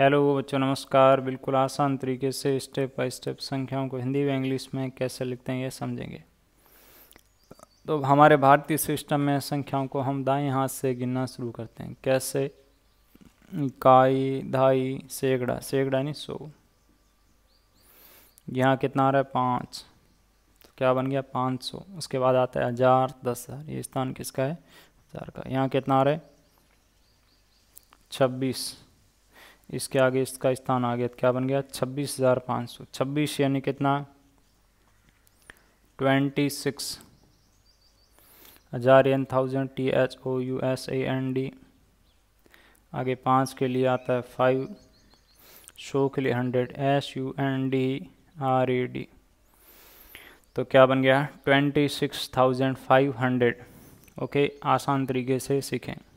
hello बच्चों नमस्कार बिल्कुल आसान तरीके से स्टेप बाय स्टेप संख्याओं को हिंदी व इंग्लिश में कैसे लिखते हैं ये समझेंगे तो हमारे भारतीय सिस्टम में संख्याओं को हम दाएं हाथ से गिनना शुरू करते हैं कैसे काई ढाई सैकड़ा सैकड़ा यानी सौ यहाँ कितना आ रहा है पाँच तो क्या बन गया पाँच सौ उसके बाद आता है हज़ार दस हज़ार ये स्थान किसका है हज़ार का यहाँ कितना आ रहा है छब्बीस इसके आगे इसका स्थान आ गया क्या बन गया छब्बीस हज़ार पाँच सौ छब्बीस यानी कितना ट्वेंटी सिक्स हज़ार N thousand T H O U S A N D आगे पाँच के लिए आता है फाइव शो के लिए hundred S U N D R A D तो क्या बन गया twenty six thousand five hundred okay आसान तरीके से सीखें